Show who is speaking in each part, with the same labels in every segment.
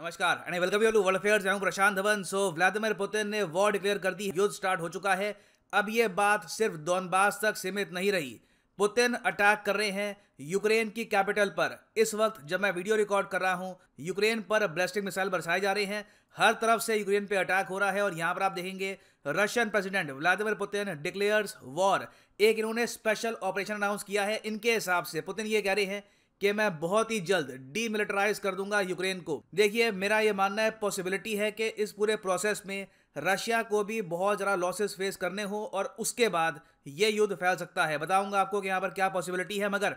Speaker 1: नमस्कार and welcome you world affairs मैं Prashant Dhawan so Vladimir Putin ने वॉर डिक्लेयर कर दी युद्ध स्टार्ट हो चुका है अब ये बात सिर्फ डॉनबास तक सीमित नहीं रही पुतिन अटैक कर रहे हैं यूक्रेन की कैपिटल पर इस वक्त जब मैं वीडियो रिकॉर्ड कर रहा हूं यूक्रेन पर ब्लस्टिक मिसाइल बरसाए जा रहे हैं हर तरफ से यूक्रेन पे अटैक हो रहा है और यहां पर आप देखेंगे Russian president Vladimir Putin declares war एक इन्होंने स्पेशल ऑपरेशन अनाउंस किया है इनके हिसाब से पुतिन ये कह रहे हैं कि मैं बहुत ही जल्द डीमिलिटराइज कर दूंगा यूक्रेन को देखिए मेरा ये मानना है पॉसिबिलिटी है कि इस पूरे प्रोसेस में रशिया को भी बहुत ज़रा लॉसेस फेस करने हो और उसके बाद ये युद्ध फैल सकता है बताऊंगा आपको कि यहाँ पर क्या पॉसिबिलिटी है मगर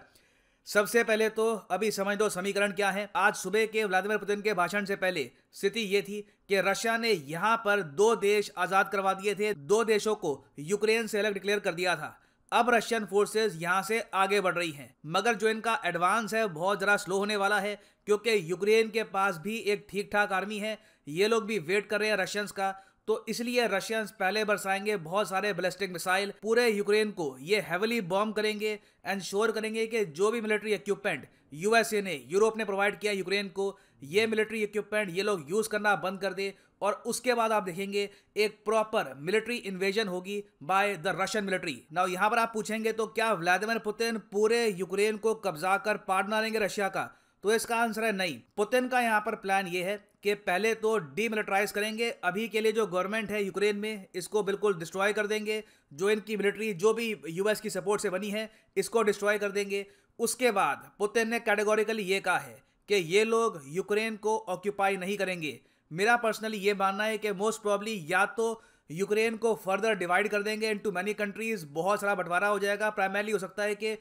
Speaker 1: सबसे पहले तो अभी समझ दो समीकरण क्या है आज सुबह के व्लादिमिर पुतिन के भाषण से पहले स्थिति ये थी कि रशिया ने यहाँ पर दो देश आज़ाद करवा दिए थे दो देशों को यूक्रेन से अलग डिक्लेयर कर दिया था अब रशियन फोर्सेस यहाँ से आगे बढ़ रही हैं मगर जो इनका एडवांस है बहुत ज़रा स्लो होने वाला है क्योंकि यूक्रेन के पास भी एक ठीक ठाक आर्मी है ये लोग भी वेट कर रहे हैं रशियंस का तो इसलिए रशियंस पहले बरसाएंगे बहुत सारे बैलिस्टिक मिसाइल पूरे यूक्रेन को ये हैवली बॉम्ब करेंगे एंश्योर करेंगे कि जो भी मिलिट्री इक्विपमेंट यूएसए ने यूरोप ने प्रोवाइड किया यूक्रेन को ये मिलिट्री इक्विपमेंट ये लोग यूज़ करना बंद कर दे और उसके बाद आप देखेंगे एक प्रॉपर मिलिट्री इन्वेजन होगी by the Russian military now यहाँ पर आप पूछेंगे तो क्या व्लादिमिर पुतिन पूरे यूक्रेन को कब्जा कर ना लेंगे रशिया का तो इसका आंसर है नहीं पुतिन का यहाँ पर प्लान ये है कि पहले तो डीमिलिटराइज करेंगे अभी के लिए जो गवर्नमेंट है यूक्रेन में इसको बिल्कुल डिस्ट्रॉय कर देंगे जो इनकी मिलिट्री जो भी यूएस की सपोर्ट से बनी है इसको डिस्ट्रॉय कर देंगे उसके बाद पुतिन ने कैटेगोरिकली ये कहा है कि ये लोग यूक्रेन को ऑक्यूपाई नहीं करेंगे मेरा पर्सनली ये मानना है कि मोस्ट प्रॉब्ली या तो यूक्रेन को फर्दर डिवाइड कर देंगे इन टू मैनी कंट्रीज बहुत सारा बंटवारा हो जाएगा प्राइमरली हो सकता है कि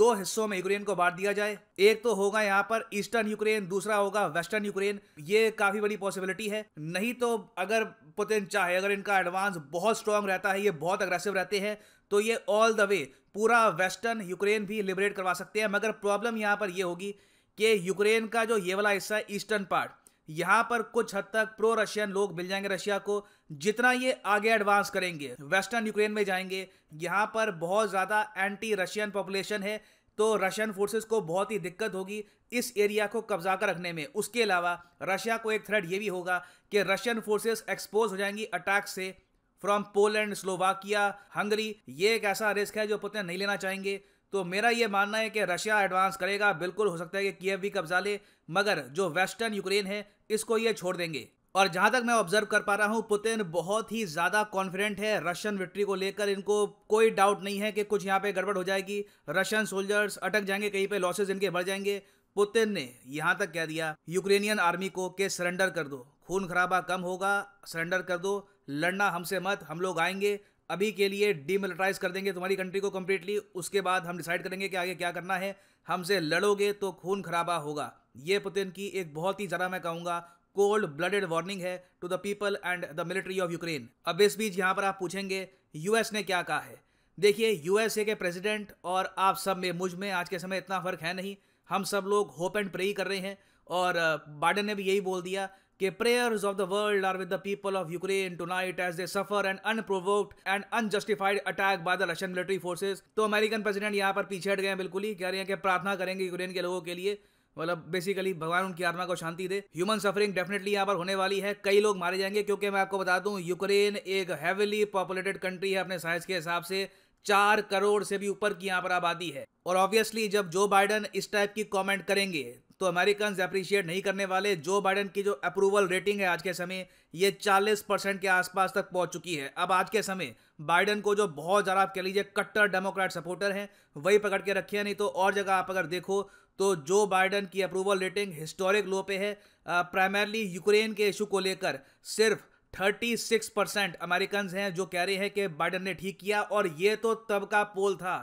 Speaker 1: दो हिस्सों में यूक्रेन को बांट दिया जाए एक तो होगा यहाँ पर ईस्टर्न यूक्रेन दूसरा होगा वेस्टर्न यूक्रेन ये काफी बड़ी पॉसिबिलिटी है नहीं तो अगर पुतिन चाहे अगर इनका एडवांस बहुत स्ट्रांग रहता है ये बहुत अग्रेसिव रहते हैं तो ये ऑल द वे पूरा वेस्टर्न यूक्रेन भी लिबरेट करवा सकते हैं मगर प्रॉब्लम यहाँ पर यह होगी कि यूक्रेन का जो ये वाला हिस्सा है ईस्टर्न पार्ट यहाँ पर कुछ हद तक प्रो रशियन लोग मिल जाएंगे रशिया को जितना ये आगे एडवांस करेंगे वेस्टर्न यूक्रेन में जाएंगे यहाँ पर बहुत ज़्यादा एंटी रशियन पॉपुलेशन है तो रशियन फोर्सेस को बहुत ही दिक्कत होगी इस एरिया को कब्जा कर रखने में उसके अलावा रशिया को एक थ्रेड ये भी होगा कि रशियन फोर्सेस एक्सपोज हो जाएंगी अटैक से फ्रॉम पोलैंड स्लोवाकिया हंगरी ये एक ऐसा रिस्क है जो पुतिन नहीं लेना चाहेंगे तो मेरा ये मानना है कि रशिया एडवांस करेगा बिल्कुल हो सकता है कि कीव भी कब्जा ले मगर जो वेस्टर्न यूक्रेन है इसको ये छोड़ देंगे और जहां तक मैं ऑब्जर्व कर पा रहा हूं पुतिन बहुत ही ज़्यादा कॉन्फिडेंट है रशियन विक्ट्री को लेकर इनको कोई डाउट नहीं है कि कुछ यहाँ पे गड़बड़ हो जाएगी रशियन सोल्जर्स अटक जाएंगे कहीं पे लॉसेज इनके बढ़ जाएंगे पुतिन ने यहाँ तक कह दिया यूक्रेनियन आर्मी को के सरेंडर कर दो खून खराबा कम होगा सरेंडर कर दो लड़ना हमसे मत हम लोग आएंगे अभी के लिए डीमिलिटराइज कर देंगे तुम्हारी कंट्री को कम्प्लीटली उसके बाद हम डिसाइड करेंगे कि आगे क्या करना है हमसे लड़ोगे तो खून खराबा होगा ये पुतिन की एक बहुत ही ज़्यादा मैं कहूँगा कोल्ड ब्लडेड वार्निंग है to the people and the military of Ukraine अब इस बीच यहाँ पर आप पूछेंगे यूएस ने क्या कहा है देखिए यूएसए के प्रेसिडेंट और आप सब में मुझ में आज के समय इतना फ़र्क है नहीं हम सब लोग होप एंड प्रे ही कर रहे हैं और बाइडन ने भी यही बोल दिया कि prayers of the world are with the people of Ukraine night as they suffer and unprovoked and unjustified attack by the Russian military forces तो अमेरिकन प्रेसिडेंट यहाँ पर पीछे हट गए हैं बिल्कुल ही कह रहे हैं कि प्रार्थना करेंगे यूक्रेन के लोगों के लिए मतलब बेसिकली भगवान उनकी आत्मा को शांति दे ह्यूमन सफरिंग डेफिनेटली यहाँ पर होने वाली है कई लोग मारे जाएंगे क्योंकि मैं आपको बता दूं यूक्रेन एक हैवीली पॉपुलेटेड कंट्री है अपने साइज के हिसाब से चार करोड़ से भी ऊपर की यहाँ पर आबादी है और ऑब्वियसली जब जो बाइडन इस टाइप की कमेंट करेंगे तो अमेरिकन अप्रिशिएट नहीं करने वाले जो बाइडन की जो अप्रूवल रेटिंग है आज के समय ये 40 परसेंट के आसपास तक पहुंच चुकी है अब आज के समय बाइडन को जो बहुत ज़्यादा आप कह लीजिए कट्टर डेमोक्रेट सपोर्टर हैं वही पकड़ के रखे नहीं तो और जगह आप अगर देखो तो जो बाइडन की अप्रूवल रेटिंग हिस्टोरिक लो पे है प्राइमरली यूक्रेन के इशू को लेकर सिर्फ 36 परसेंट अमेरिकन हैं जो कह रहे हैं कि बाइडन ने ठीक किया और ये तो तब का पोल था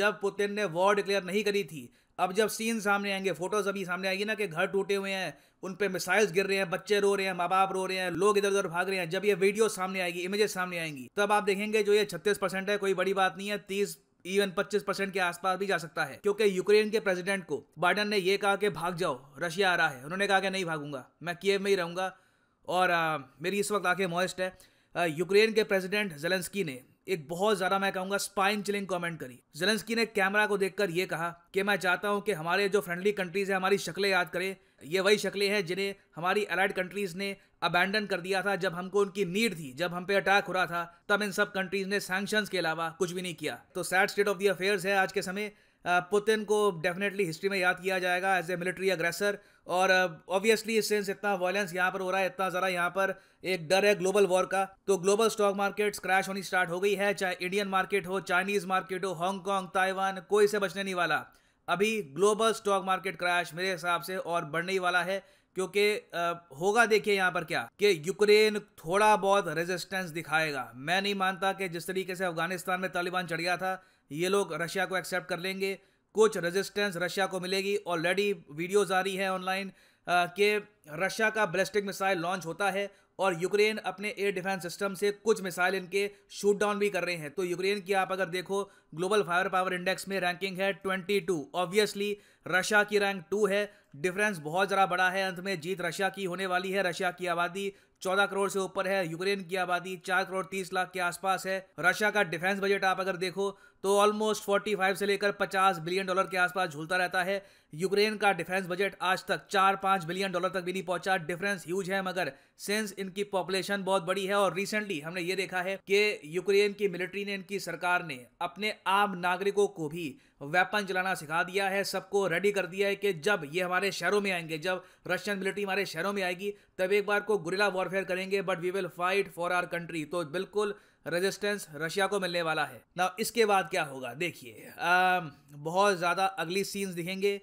Speaker 1: जब पुतिन ने वॉर डिक्लेयर नहीं करी थी अब जब सीन सामने आएंगे फोटोज अभी सामने आएगी ना कि घर टूटे हुए हैं उन पर मिसाइल्स गिर रहे हैं बच्चे रो रहे हैं माँ बाप रो रहे हैं लोग इधर उधर भाग रहे हैं जब ये वीडियो सामने आएगी इमेजेस सामने आएंगी तब आप देखेंगे जो ये छत्तीस परसेंट है कोई बड़ी बात नहीं है तीस इवन पच्चीस परसेंट के आसपास भी जा सकता है क्योंकि यूक्रेन के प्रेसिडेंट को बाइडन ने यह कहा कि भाग जाओ रशिया आ रहा है उन्होंने कहा कि नहीं भागूंगा मैं किएव में ही रहूंगा और आ, मेरी इस वक्त आंखें मॉइस्ट है यूक्रेन के प्रेसिडेंट जेलेंस्की ने एक बहुत ज्यादा मैं कहूंगा स्पाइन चिलिंग कमेंट करी जेलेंस्की ने कैमरा को देखकर यह कहा कि मैं चाहता हूं कि हमारे जो फ्रेंडली कंट्रीज है हमारी शक्लें याद करें ये वही शक्लें हैं जिन्हें हमारी अलाइड कंट्रीज ने अबैंडन कर दिया था जब हमको उनकी नीड थी जब हम पे अटैक हो रहा था तब इन सब कंट्रीज ने सैंक्शन के अलावा कुछ भी नहीं किया तो sad state of the affairs है आज के समय पुतिन को डेफिनेटली हिस्ट्री में याद किया जाएगा एज ए मिलिट्री अग्रेसर और ऑब्वियसली uh, इस सेंस इतना वॉयलेंस यहाँ पर हो रहा है इतना ज़रा यहाँ पर एक डर है ग्लोबल वॉर का तो ग्लोबल स्टॉक मार्केट क्रैश होनी स्टार्ट हो गई है चाहे इंडियन मार्केट हो चाइनीज़ मार्केट हो हांगकॉन्ग ताइवान कोई से बचने नहीं वाला अभी ग्लोबल स्टॉक मार्केट क्रैश मेरे हिसाब से और बढ़ने ही वाला है क्योंकि uh, होगा देखिए यहाँ पर क्या कि यूक्रेन थोड़ा बहुत रेजिस्टेंस दिखाएगा मैं नहीं मानता कि जिस तरीके से अफगानिस्तान में तालिबान चढ़ गया था ये लोग रशिया को एक्सेप्ट कर लेंगे कुछ रेजिस्टेंस रशिया को मिलेगी ऑलरेडी वीडियोज़ आ रही है ऑनलाइन के रशिया का बैलिस्टिक मिसाइल लॉन्च होता है और यूक्रेन अपने एयर डिफेंस सिस्टम से कुछ मिसाइल इनके शूट डाउन भी कर रहे हैं तो यूक्रेन की आप अगर देखो ग्लोबल फायर पावर इंडेक्स में रैंकिंग है 22 ऑब्वियसली रशिया की रैंक 2 है डिफरेंस बहुत ज़रा बड़ा है अंत में जीत रशिया की होने वाली है रशिया की आबादी 14 करोड़ से ऊपर है यूक्रेन की आबादी 4 करोड़ 30 लाख के आसपास है रशिया का डिफेंस बजट आप अगर देखो तो ऑलमोस्ट 45 से लेकर 50 बिलियन डॉलर के आसपास झूलता रहता है यूक्रेन का डिफेंस बजट आज तक चार पांच बिलियन डॉलर तक भी जल्दी पहुंचा डिफरेंस ह्यूज है मगर सिंस इनकी पॉपुलेशन बहुत बड़ी है और रिसेंटली हमने ये देखा है कि यूक्रेन की मिलिट्री ने इनकी सरकार ने अपने आम नागरिकों को भी वेपन चलाना सिखा दिया है सबको रेडी कर दिया है कि जब ये हमारे शहरों में आएंगे जब रशियन मिलिट्री हमारे शहरों में आएगी तब एक बार को गुरिला वॉरफेयर करेंगे but we will fight for our country तो बिल्कुल रेजिस्टेंस रशिया को मिलने वाला है ना इसके बाद क्या होगा देखिए बहुत ज़्यादा अगली सीन्स दिखेंगे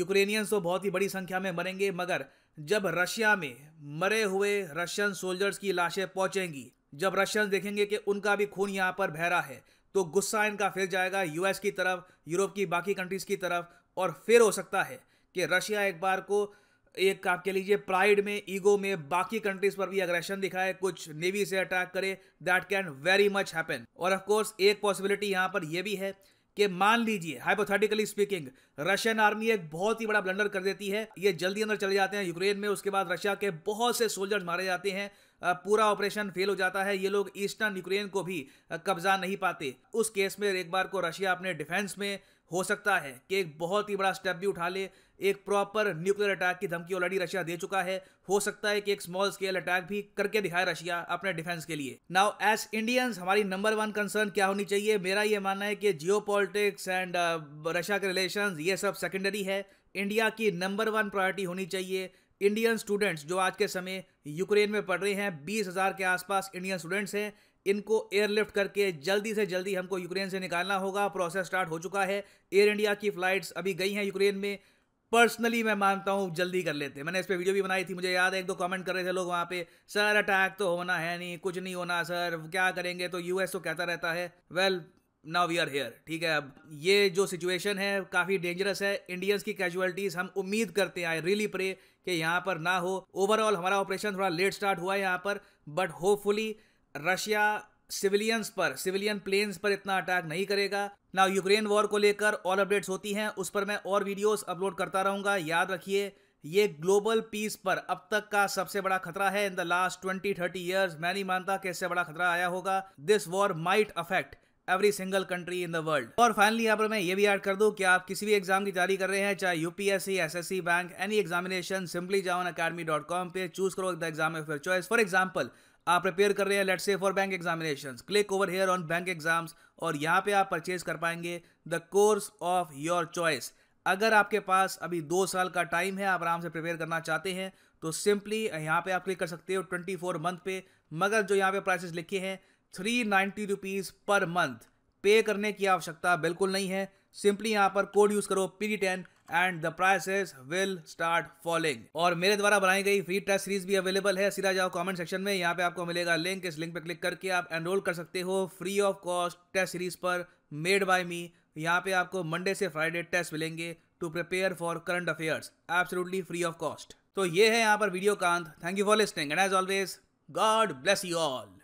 Speaker 1: यूक्रेनियंस तो बहुत ही बड़ी संख्या में मरेंगे मगर जब रशिया में मरे हुए रशियन सोल्जर्स की लाशें पहुंचेंगी जब रशियन देखेंगे कि उनका भी खून यहाँ पर बहरा है तो गुस्सा इनका फिर जाएगा यूएस की तरफ यूरोप की बाकी कंट्रीज़ की तरफ और फिर हो सकता है कि रशिया एक बार को एक आप कह लीजिए प्राइड में ईगो में बाकी कंट्रीज पर भी अग्रेशन दिखाए कुछ नेवी से अटैक करे that can very much happen और ऑफ कोर्स एक पॉसिबिलिटी यहाँ पर यह भी है कि मान लीजिए हाइपोथेटिकली स्पीकिंग रशियन आर्मी एक बहुत ही बड़ा ब्लंडर कर देती है ये जल्दी अंदर चले जाते हैं यूक्रेन में उसके बाद रशिया के बहुत से सोल्जर्स मारे जाते हैं पूरा ऑपरेशन फेल हो जाता है ये लोग ईस्टर्न यूक्रेन को भी कब्जा नहीं पाते उस केस में एक बार को रशिया अपने डिफेंस में हो सकता है कि एक बहुत ही बड़ा स्टेप भी उठा ले एक प्रॉपर न्यूक्लियर अटैक की धमकी ऑलरेडी रशिया दे चुका है हो सकता है कि एक स्मॉल स्केल अटैक भी करके दिखाए रशिया अपने डिफेंस के लिए नाउ एज इंडियंस हमारी नंबर वन कंसर्न क्या होनी चाहिए मेरा ये मानना है कि जियो एंड uh, रशिया के रिलेशन ये सब सेकेंडरी है इंडिया की नंबर वन प्रायोरिटी होनी चाहिए इंडियन स्टूडेंट्स जो आज के समय यूक्रेन में पढ़ रहे हैं बीस हज़ार के आसपास इंडियन स्टूडेंट्स हैं इनको एयरलिफ्ट करके जल्दी से जल्दी हमको यूक्रेन से निकालना होगा प्रोसेस स्टार्ट हो चुका है एयर इंडिया की फ़्लाइट्स अभी गई हैं यूक्रेन में पर्सनली मैं मानता हूँ जल्दी कर लेते मैंने इस पर वीडियो भी बनाई थी मुझे याद है एक दो कमेंट कर रहे थे लोग वहाँ पे सर अटैक तो होना है नहीं कुछ नहीं होना सर क्या करेंगे तो यूएस तो कहता रहता है well now we are here ठीक है अब ये जो सिचुएशन है काफ़ी डेंजरस है इंडियंस की कैजुअलिटीज़ हम उम्मीद करते हैं आई रियली प्रे कि यहाँ पर ना हो ओवरऑल हमारा ऑपरेशन थोड़ा लेट स्टार्ट हुआ है यहाँ पर बट होपफुली रशिया सिविलियंस पर सिविलियन प्लेन्स पर इतना अटैक नहीं करेगा ना यूक्रेन वॉर को लेकर और अपडेट्स होती हैं उस पर मैं और वीडियोस अपलोड करता रहूंगा याद रखिए ये ग्लोबल पीस पर अब तक का सबसे बड़ा खतरा है in the last twenty thirty years मैं नहीं मानता कि इससे बड़ा खतरा आया होगा this war might affect every single country in the world और फाइनली यहाँ पर मैं ये भी ऐड कर दूँ कि आप किसी भी एग्जाम की तैयारी कर रहे हैं चाहे UPSC C bank any examination simply जाओन अकेडमी डॉट कॉम पे चूज करो the exam of your choice for example आप प्रिपेयर कर रहे हैं let's say for bank examination click over here on bank exams और यहाँ पे आप परचेज कर पाएंगे the course of your choice अगर आपके पास अभी दो साल का टाइम है आप आराम से प्रिपेयर करना चाहते हैं तो सिंपली यहाँ पे आप क्लिक कर सकते हो ट्वेंटी फोर मंथ पे मगर जो यहाँ पे प्राइसेस लिखे हैं three ninety rupees per month pay करने की आवश्यकता बिल्कुल नहीं है सिंपली यहाँ पर कोड यूज़ करो P ten and the prices will start falling और मेरे द्वारा बनाई गई फ्री टेस्ट सीरीज भी अवेलेबल है सीधा जाओ कमेंट सेक्शन में यहाँ पे आपको मिलेगा लिंक इस लिंक पे क्लिक करके आप एनरोल कर सकते हो free of cost test series पर मेड बाय मी यहाँ पे आपको मंडे से फ्राइडे टेस्ट मिलेंगे to prepare for current affairs absolutely free of cost तो ये है यहाँ पर वीडियो कांत thank you for listening and as always God bless you all